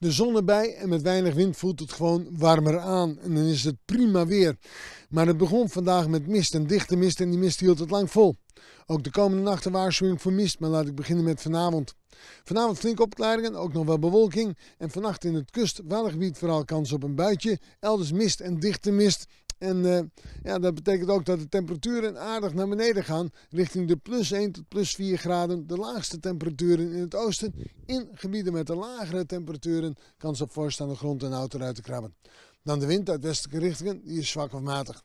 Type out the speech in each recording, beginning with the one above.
de zon erbij en met weinig wind voelt het gewoon warmer aan. En dan is het prima weer. Maar het begon vandaag met mist en dichte mist en die mist hield het lang vol. Ook de komende nacht een waarschuwing voor mist, maar laat ik beginnen met vanavond. Vanavond flinke opklaringen, ook nog wel bewolking. En vannacht in het kust, vooral kans op een buitje. Elders mist en dichte mist. En eh, ja, dat betekent ook dat de temperaturen aardig naar beneden gaan richting de plus 1 tot plus 4 graden. De laagste temperaturen in het oosten. In gebieden met de lagere temperaturen kans op voorstaande aan de grond en auto eruit te krabben. Dan de wind uit westelijke richtingen, die is zwak of matig.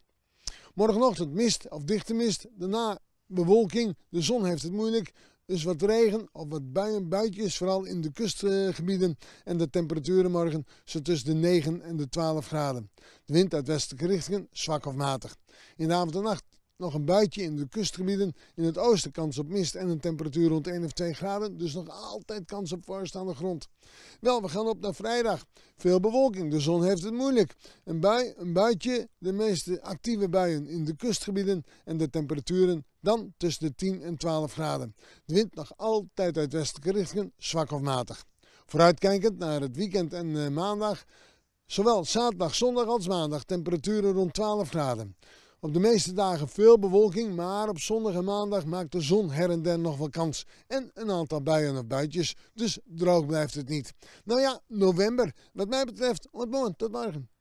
Morgenochtend mist of dichte mist, daarna bewolking, de zon heeft het moeilijk. Dus wat regen of wat buien, buitjes, vooral in de kustgebieden. En de temperaturen morgen zo tussen de 9 en de 12 graden. De wind uit westelijke richtingen zwak of matig. In de avond en nacht nog een buitje in de kustgebieden. In het oosten kans op mist en een temperatuur rond 1 of 2 graden. Dus nog altijd kans op voorstaande grond. Wel, we gaan op naar vrijdag. Veel bewolking, de zon heeft het moeilijk. Een bui, een buitje, de meeste actieve buien in de kustgebieden. En de temperaturen dan tussen de 10 en 12 graden. De wind nog altijd uit westelijke richtingen, zwak of matig. Vooruitkijkend naar het weekend en eh, maandag. Zowel zaterdag, zondag als maandag temperaturen rond 12 graden. Op de meeste dagen veel bewolking, maar op zondag en maandag maakt de zon her en der nog wel kans. En een aantal buien of buitjes, dus droog blijft het niet. Nou ja, november. Wat mij betreft, tot morgen, tot morgen.